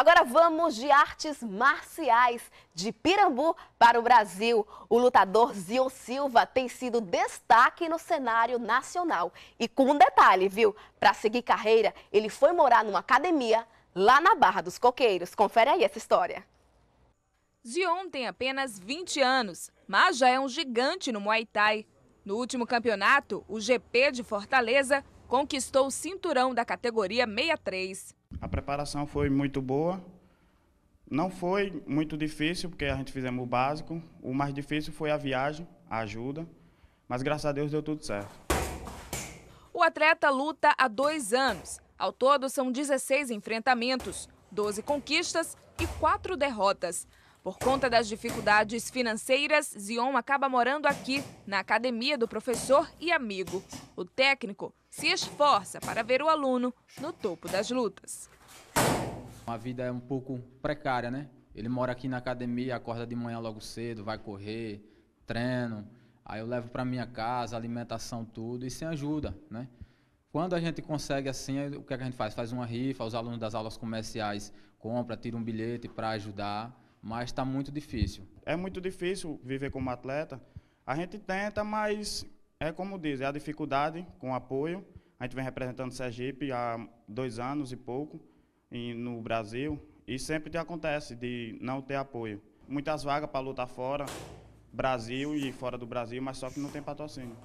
Agora vamos de artes marciais. De Pirambu para o Brasil, o lutador Zion Silva tem sido destaque no cenário nacional. E com um detalhe, viu? Para seguir carreira, ele foi morar numa academia lá na Barra dos Coqueiros. Confere aí essa história. Zion tem apenas 20 anos, mas já é um gigante no Muay Thai. No último campeonato, o GP de Fortaleza conquistou o cinturão da categoria 63. A preparação foi muito boa. Não foi muito difícil, porque a gente fizemos o básico. O mais difícil foi a viagem, a ajuda. Mas graças a Deus deu tudo certo. O atleta luta há dois anos. Ao todo, são 16 enfrentamentos, 12 conquistas e 4 derrotas. Por conta das dificuldades financeiras, Zion acaba morando aqui, na academia do professor e amigo. O técnico se esforça para ver o aluno no topo das lutas. A vida é um pouco precária, né? Ele mora aqui na academia, acorda de manhã logo cedo, vai correr, treino, aí eu levo para minha casa, alimentação, tudo, e sem ajuda, né? Quando a gente consegue assim, o que, é que a gente faz? Faz uma rifa, os alunos das aulas comerciais compram, tiram um bilhete para ajudar mas está muito difícil. É muito difícil viver como atleta. A gente tenta, mas é como diz, é a dificuldade com o apoio. A gente vem representando Sergipe há dois anos e pouco no Brasil e sempre acontece de não ter apoio. Muitas vagas para lutar fora, Brasil e fora do Brasil, mas só que não tem patrocínio.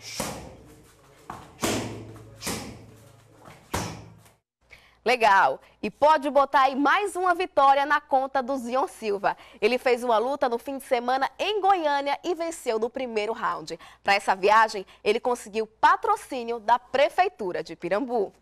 Legal. E pode botar aí mais uma vitória na conta do Zion Silva. Ele fez uma luta no fim de semana em Goiânia e venceu no primeiro round. Para essa viagem, ele conseguiu patrocínio da Prefeitura de Pirambu.